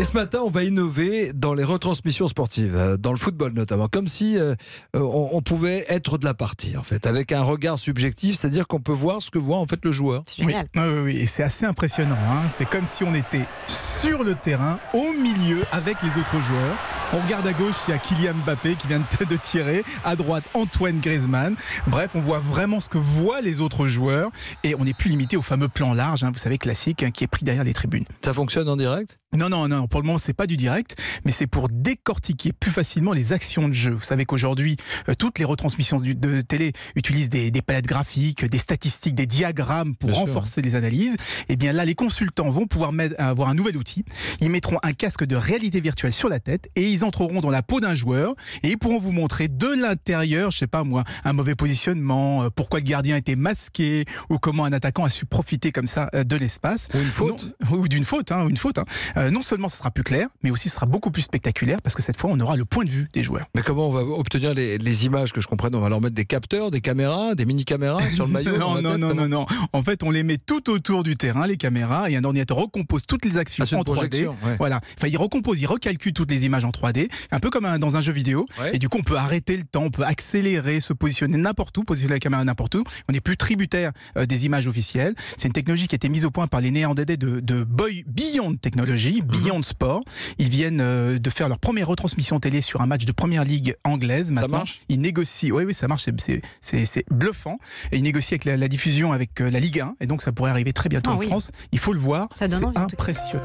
Et ce matin, on va innover dans les retransmissions sportives, euh, dans le football notamment, comme si euh, euh, on, pouvait être de la partie, en fait, avec un regard subjectif, c'est-à-dire qu'on peut voir ce que voit en fait le joueur. Oui, et c'est assez impressionnant. Hein. C'est comme si on était sur le terrain, au milieu, avec les autres joueurs. On regarde à gauche, il y a Kylian Mbappé qui vient de tirer. À droite, Antoine Griezmann. Bref, on voit vraiment ce que voient les autres joueurs et on n'est plus limité au fameux plan large, hein, vous savez, classique, hein, qui est pris derrière les tribunes. Ça fonctionne en direct non, non, non, pour le moment, c'est pas du direct, mais c'est pour décortiquer plus facilement les actions de jeu. Vous savez qu'aujourd'hui, euh, toutes les retransmissions de télé utilisent des, palettes graphiques, des statistiques, des diagrammes pour renforcer les analyses. Et eh bien là, les consultants vont pouvoir mettre, avoir un nouvel outil. Ils mettront un casque de réalité virtuelle sur la tête et ils entreront dans la peau d'un joueur et ils pourront vous montrer de l'intérieur, je sais pas moi, un mauvais positionnement, euh, pourquoi le gardien était masqué ou comment un attaquant a su profiter comme ça euh, de l'espace. Ou d'une faute. ou d'une faute. Hein, une faute hein. euh, non seulement ce sera plus clair, mais aussi ce sera beaucoup plus spectaculaire parce que cette fois on aura le point de vue des joueurs. Mais comment on va obtenir les, images que je comprenne On va leur mettre des capteurs, des caméras, des mini-caméras sur le maillot Non, non, non, non, En fait, on les met tout autour du terrain, les caméras, et un ordinateur recompose toutes les actions ah, en 3D. Voilà. Enfin, il recompose, il recalcule toutes les images en 3D un peu comme euh, dans un jeu vidéo. Et du coup, on peut arrêter le temps, on peut accélérer, se positionner n'importe où, positionner la caméra n'importe où. On n'est plus tributaire euh, des images officielles. C'est une technologie qui a été mise au point par les Néandertais de, de Boy Beyond Technology, mhm. Beyond Sport. Ils viennent euh, de faire leur première retransmission télé sur un match de première ligue anglaise. Maintenant, ça marche Ils négocient. Oui, oui, ça marche. C'est bluffant. Et ils négocient avec la, diffusion avec la Ligue 1. Et donc, ça pourrait arriver très bientôt ah en France. Il faut le voir. Ça donne Impressionnant.